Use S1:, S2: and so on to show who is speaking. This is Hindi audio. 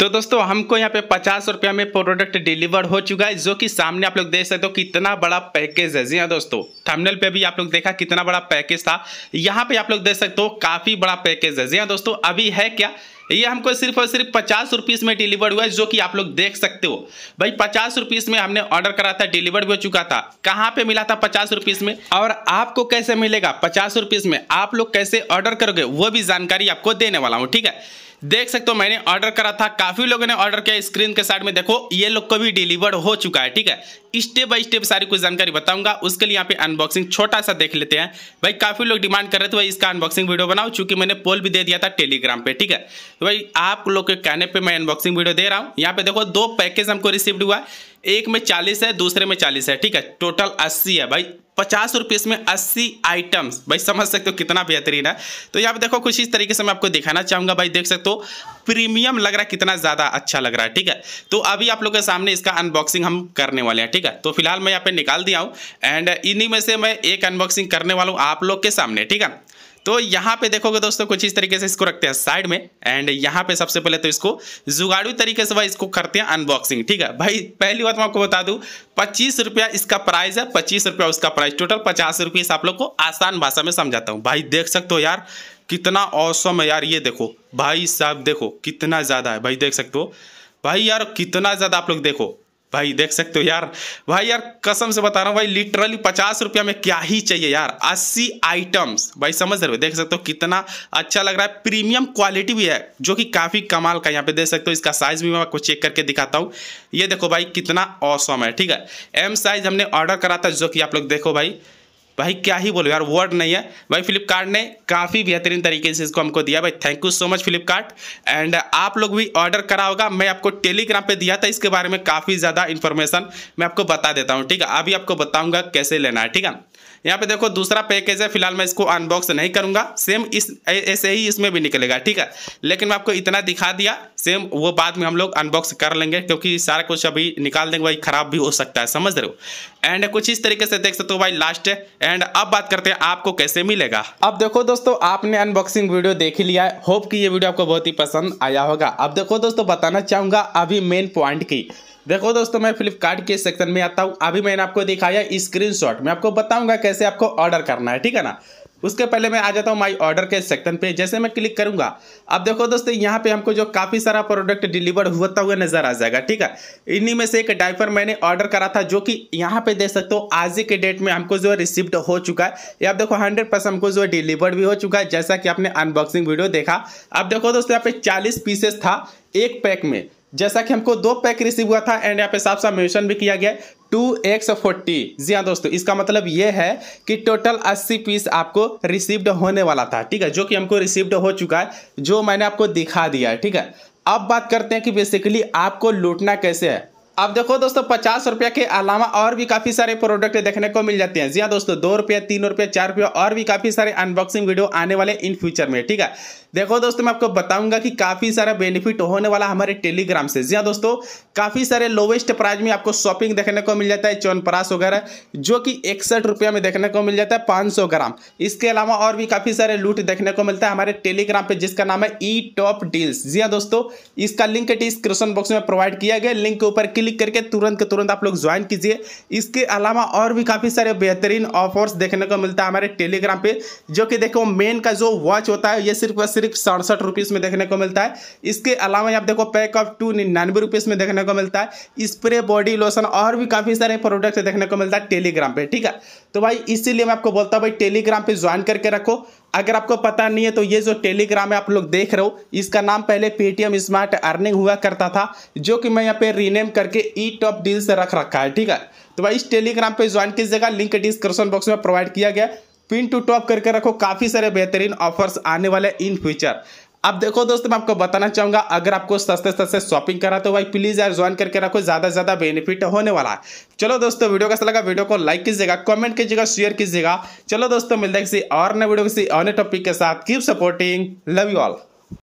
S1: तो दोस्तों हमको यहाँ पे पचास रुपया में प्रोडक्ट डिलीवर हो चुका है जो कि सामने आप लोग देख सकते हो कितना बड़ा पैकेज है जी हाँ दोस्तों थंबनेल पे भी आप लोग देखा कितना बड़ा पैकेज था यहाँ पे आप लोग देख सकते हो काफ़ी बड़ा पैकेज है जी हाँ दोस्तों अभी है क्या ये हमको सिर्फ और सिर्फ पचास रुपीस में डिलीवर हुआ है जो कि आप लोग देख सकते हो भाई पचास रुपीस में हमने ऑर्डर करा था डिलीवर भी हो चुका था कहाँ पे मिला था पचास रुपीस में और आपको कैसे मिलेगा पचास रुपीस में आप लोग कैसे ऑर्डर करोगे वो भी जानकारी आपको देने वाला हूँ ठीक है देख सकते हो मैंने ऑर्डर करा था काफ़ी लोगों ने ऑर्डर किया स्क्रीन के साइड में देखो ये लोग को भी डिलीवर हो चुका है ठीक है स्टेप बाय स्टेप सारी कुछ जानकारी बताऊंगा उसके लिए यहाँ पे अनबॉक्सिंग छोटा सा देख लेते हैं भाई काफ़ी लोग डिमांड कर रहे थे भाई इसका अनबॉक्सिंग वीडियो बनाओ चूंकि मैंने पोल भी दे दिया था टेलीग्राम पे ठीक है तो भाई आप लोग के कहने पर मैं अनबॉक्सिंग वीडियो दे रहा हूँ यहाँ पे देखो दो पैकेज हमको रिसीव्ड हुआ एक में चालीस है दूसरे में चालीस है ठीक है टोटल अस्सी है भाई पचास रुपये में अस्सी आइटम्स भाई समझ सकते हो कितना बेहतरीन है तो यहाँ पे देखो कुछ इस तरीके से मैं आपको दिखाना चाहूँगा भाई देख सकते हो प्रीमियम लग रहा है कितना ज़्यादा अच्छा लग रहा है ठीक है तो अभी आप लोग के सामने इसका अनबॉक्सिंग हम करने वाले हैं ठीक है तो फिलहाल मैं यहाँ पे निकाल दिया हूँ एंड इन्हीं में से मैं एक अनबॉक्सिंग करने वाला हूँ आप लोग के सामने ठीक है तो यहाँ पे देखोगे दोस्तों कुछ इस तरीके से इसको रखते हैं साइड में एंड यहाँ पे सबसे पहले तो इसको जुगाड़ू तरीके से भाई इसको करते हैं अनबॉक्सिंग ठीक है भाई पहली बात मैं आपको बता दूँ पच्चीस रुपया इसका प्राइस है पच्चीस रुपया उसका प्राइस टोटल पचास रुपये आप लोग को आसान भाषा में समझाता हूँ भाई देख सकते हो यार कितना औसम है यार ये देखो भाई साहब देखो कितना ज़्यादा है भाई देख सकते हो भाई यार कितना ज़्यादा आप लोग देखो भाई देख सकते हो यार भाई यार कसम से बता रहा हूँ भाई लिटरली पचास रुपया में क्या ही चाहिए यार अस्सी आइटम्स भाई समझ रहे हो देख सकते हो कितना अच्छा लग रहा है प्रीमियम क्वालिटी भी है जो कि काफ़ी कमाल का यहाँ पे देख सकते हो इसका साइज़ भी मैं आपको चेक करके दिखाता हूँ ये देखो भाई कितना औसम है ठीक है एम साइज़ हमने ऑर्डर करा था जो कि आप लोग देखो भाई भाई क्या ही बोलो यार वर्ड नहीं है भाई फ्लिपकार्ट ने काफ़ी बेहतरीन तरीके से इसको हमको दिया भाई thank you so much Flipkart and आप लोग भी ऑर्डर करा होगा मैं आपको टेलीग्राम पर दिया था इसके बारे में काफ़ी ज़्यादा इन्फॉर्मेशन मैं आपको बता देता हूँ ठीक है अभी आपको बताऊँगा कैसे लेना है ठीक है यहाँ पे देखो दूसरा पैकेज है फिलहाल मैं इसको अनबॉक्स नहीं करूँगा सेम इस ऐसे ही इसमें भी निकलेगा ठीक है लेकिन मैं आपको इतना दिखा दिया सेम वो बाद में हम लोग अनबॉक्स कर लेंगे क्योंकि सारा कुछ अभी निकाल देंगे भाई ख़राब भी हो सकता है समझ रहे हो एंड कुछ इस तरीके से देख सकते हो भाई लास्ट एंड अब बात करते हैं आपको कैसे मिलेगा अब देखो दोस्तों आपने अनबॉक्सिंग वीडियो देख लिया है होप कि ये वीडियो आपको बहुत ही पसंद आया होगा अब देखो दोस्तों बताना चाहूँगा अभी मेन पॉइंट की देखो दोस्तों मैं फ्लिपकार्ट के सेक्शन में आता हूँ अभी मैंने आपको दिखाया स्क्रीन मैं आपको बताऊंगा कैसे आपको ऑर्डर करना है ठीक है ना उसके पहले मैं आ जाता हूँ माई ऑर्डर के सेक्शन पे जैसे मैं क्लिक करूँगा अब देखो दोस्तों यहाँ पे हमको जो काफ़ी सारा प्रोडक्ट डिलीवर होता हुआ नज़र आ जाएगा ठीक है इन्हीं में से एक डाइफर मैंने ऑर्डर करा था जो कि यहाँ पे देख सकते हो आज के डेट में हमको जो है रिसिप्ट हो चुका है या देखो हंड्रेड हमको जो है डिलीवर भी हो चुका है जैसा कि आपने अनबॉक्सिंग वीडियो देखा अब देखो दोस्तों यहाँ पे चालीस पीसेस था एक पैक में जैसा कि हमको दो पैक रिसीव हुआ था एंड यहाँ पे साफ साफ मेंशन भी किया गया टू एक्स फोर्टी जी हाँ दोस्तों इसका मतलब ये है कि टोटल 80 पीस आपको रिसीव्ड होने वाला था ठीक है जो कि हमको रिसीव्ड हो चुका है जो मैंने आपको दिखा दिया है ठीक है अब बात करते हैं कि बेसिकली आपको लूटना कैसे है अब देखो दोस्तों पचास रुपये के अलावा और भी काफ़ी सारे प्रोडक्ट देखने को मिल जाते हैं जी हाँ दोस्तों दो रुपये तीन रुपये चार रुपये और भी काफ़ी सारे अनबॉक्सिंग वीडियो आने वाले इन फ्यूचर में ठीक है देखो दोस्तों मैं आपको बताऊंगा कि काफ़ी सारा बेनिफिट होने वाला हमारे टेलीग्राम से जी हाँ दोस्तों काफ़ी सारे लोवेस्ट प्राइस में आपको शॉपिंग देखने को मिल जाता है चौनपरास वगैरह जो कि इकसठ रुपया में देखने को मिल जाता है पाँच ग्राम इसके अलावा और भी काफ़ी सारे लूट देखने को मिलता है हमारे टेलीग्राम पर जिसका नाम है ई टॉप डील्स जी हाँ दोस्तों इसका लिंक डिस्क्रिप्शन बॉक्स में प्रोवाइड किया गया लिंक के ऊपर क्लिक करके तुरंत के तुरंत आप लोग ज्वाइन कीजिए इसके अलावा और भी काफ़ी सारे बेहतरीन ऑफर्स देखने को मिलता है हमारे टेलीग्राम पे जो कि देखो मेन का जो वॉच होता है ये सिर्फ और सिर्फ सिर्फ सड़सठ रुपीज़ में देखने को मिलता है इसके अलावा आप देखो पैक ऑफ टू निन्यानवे रुपीज़ में देखने को मिलता है स्प्रे बॉडी लोशन और भी काफ़ी सारे प्रोडक्ट देखने को मिलता है टेलीग्राम पे ठीक है तो भाई इसीलिए मैं आपको बोलता हूँ भाई टेलीग्राम पे ज्वाइन करके रखो अगर आपको पता नहीं है तो ये जो टेलीग्राम है आप लोग देख रहे हो इसका नाम पहले पेटीएम स्मार्ट अर्निंग हुआ करता था जो कि मैं यहाँ पे रीनेम करके ई टॉप डील से रख रखा है ठीक है तो भाई इस टेलीग्राम पे ज्वाइन कीजिएगा लिंक डिस्क्रिप्शन बॉक्स में प्रोवाइड किया गया पिन टू टॉप करके रखो काफ़ी सारे बेहतरीन ऑफर्स आने वाले इन फ्यूचर अब देखो दोस्तों मैं आपको बताना चाहूँगा अगर आपको सस्ते सस्ते शॉपिंग करा तो भाई प्लीज़ यार ज्वाइन करके रखो ज़्यादा से ज़्यादा बेनिफिट होने वाला है चलो दोस्तों वीडियो कैसा लगा वीडियो को लाइक कीजिएगा कमेंट कीजिएगा शेयर कीजिएगा चलो दोस्तों मिलते हैं किसी और नए वीडियो किसी और नए टॉपिक के साथ keep supporting love you all